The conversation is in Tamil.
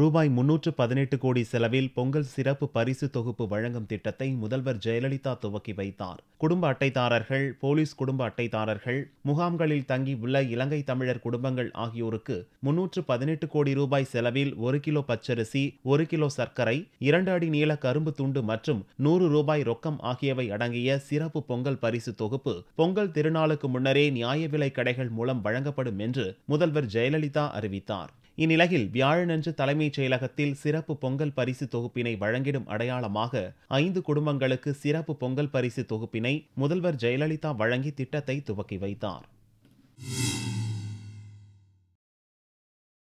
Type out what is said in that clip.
ரூபாய் முன்னூற்று பதினெட்டு கோடி செலவில் பொங்கல் சிறப்பு பரிசு தொகுப்பு வழங்கும் திட்டத்தை முதல்வர் ஜெயலலிதா துவக்கி வைத்தார் குடும்ப அட்டைதாரர்கள் போலீஸ் குடும்ப அட்டைதாரர்கள் முகாம்களில் தங்கி உள்ள இலங்கை தமிழர் குடும்பங்கள் ஆகியோருக்கு முன்னூற்று பதினெட்டு கோடி ரூபாய் செலவில் ஒரு கிலோ பச்சரிசி ஒரு கிலோ சர்க்கரை இரண்டு அடி நீள கரும்பு துண்டு மற்றும் நூறு ரூபாய் ரொக்கம் ஆகியவை அடங்கிய சிறப்பு பொங்கல் பரிசு தொகுப்பு பொங்கல் திருநாளுக்கு முன்னரே நியாய விலை கடைகள் மூலம் வழங்கப்படும் என்று முதல்வர் ஜெயலலிதா அறிவித்தார் இந்நிலையில் வியாழனன்று தலைமைச் செயலகத்தில் சிறப்பு பொங்கல் பரிசு தொகுப்பினை வழங்கிடும் அடையாளமாக ஐந்து குடும்பங்களுக்கு சிறப்பு பொங்கல் பரிசு தொகுப்பினை முதல்வர் ஜெயலலிதா வழங்கி திட்டத்தை துவக்கி வைத்தார்